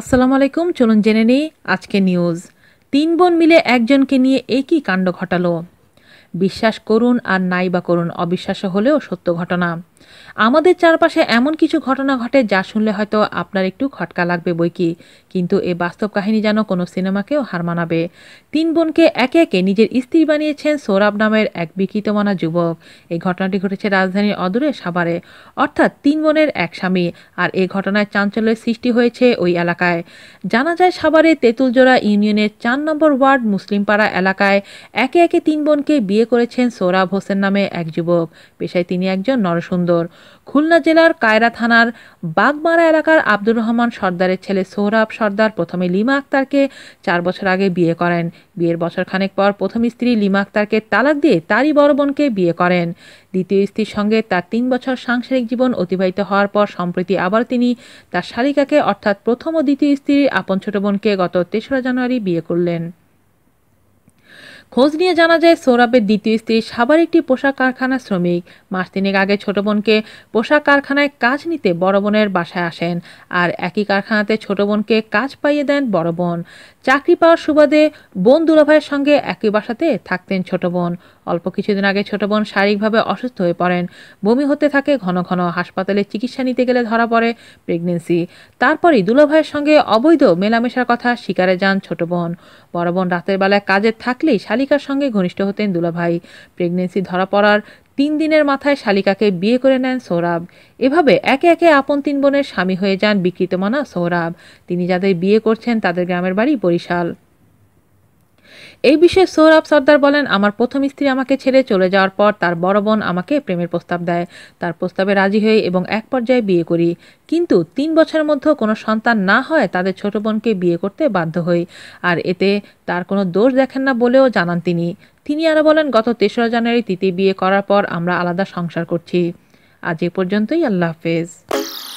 আসসালামু আলাইকুম চলুন জেনে নিই আজকে নিউজ তিন বোন মিলে একজনকে নিয়ে একই কাণ্ড ঘটালো বিশ্বাস করুন আর নাই বা করুন অবিশ্বাস হলেও সত্য ঘটনা আমাদের চারপাশে এমন কিছু ঘটনা ঘটে যা শুনলে হয়তো আপনার একটু খটকা লাগবে বই কি কিন্তু এ বাস্তব কাহিনী যেন কোনো সিনেমাকেও হার মানাবে তিন বোনকে একে একে নিজের স্ত্রী বানিয়েছেন সৌরভ নামের এক বিকৃতমানা যুবক এই ঘটনাটি ঘটেছে রাজধানীর অদূরে সাভারে অর্থাৎ তিন বোনের এক স্বামী আর এই ঘটনায় চাঞ্চল্যের সৃষ্টি হয়েছে ওই এলাকায় জানা যায় সাভারে তেঁতুলজোড়া ইউনিয়নের চার নম্বর ওয়ার্ড মুসলিমপাড়া এলাকায় একে একে তিন বোনকে বিয়ে করেছেন সৌরভ হোসেন নামে এক যুবক পেশায় তিনি একজন নরসুন্দর বছর খুলনা জেলার কায়রা থানার বাগমারা এলাকার আব্দুর রহমান সর্দারের ছেলে সোহরাব সর্দার প্রথমে লিমা আক্তারকে চার বছর আগে বিয়ে করেন বিয়ের বছর খানেক পর প্রথম স্ত্রী লিমা আক্তারকে তালাক দিয়ে তারই বড় বোনকে বিয়ে করেন দ্বিতীয় স্ত্রীর সঙ্গে তার তিন বছর সাংসারিক জীবন অতিবাহিত হওয়ার পর সম্প্রতি আবার তিনি তার শালিকাকে অর্থাৎ প্রথম ও দ্বিতীয় স্ত্রীর আপন ছোট বোনকে গত তেসরা জানুয়ারি বিয়ে করলেন খোঁজ নিয়ে জানা যায় সৌরভের দ্বিতীয় স্ত্রী সাবার একটি পোশাক কারখানার শ্রমিক মাস তিনেক আগে ছোট বোনকে পোশাক কারখানায় কাজ নিতে বড় বোনের বাসায় আসেন আর একই কারখানাতে ছোট বোনকে কাজ পাইয়ে দেন বড় বোন চাকরি পাওয়ার সুবাদে বোন দুলাভাইয়ের সঙ্গে একই বাসাতে থাকতেন ছোট বোন অল্প কিছুদিন আগে ছোট বোন শারীরিকভাবে অসুস্থ হয়ে পড়েন বমি হতে থাকে ঘন ঘন হাসপাতালে চিকিৎসা নিতে গেলে ধরা পড়ে প্রেগনেন্সি তারপরে দুলাভাইয়ের সঙ্গে অবৈধ মেলামেশার কথা স্বীকারে যান ছোট বোন বড় বোন রাতের বেলায় কাজে থাকলেই শালিকার সঙ্গে ঘনিষ্ঠ হতেন দুলাভাই প্রেগনেন্সি ধরা পড়ার তিন দিনের মাথায় শালিকাকে বিয়ে করে নেন সৌরভ এভাবে একে একে আপন তিন বোনের স্বামী হয়ে যান বিকৃতমানা সৌরভ তিনি যাদের বিয়ে করছেন তাদের গ্রামের বাড়ি বরিশাল এই বিষয়ে সৌরভ সর্দার বলেন আমার প্রথম স্ত্রী আমাকে ছেড়ে চলে যাওয়ার পর তার বড় বোন আমাকে প্রেমের প্রস্তাব দেয় তার প্রস্তাবে রাজি হয়ে এবং এক পর্যায়ে বিয়ে করি কিন্তু তিন বছরের মধ্যে কোনো সন্তান না হয় তাদের ছোট বোনকে বিয়ে করতে বাধ্য হই আর এতে তার কোনো দোষ দেখেন না বলেও জানান তিনি তিনি আরও বলেন গত তেসরা জানুয়ারি তিতি বিয়ে করার পর আমরা আলাদা সংসার করছি আজ এ পর্যন্তই আল্লাহ হাফেজ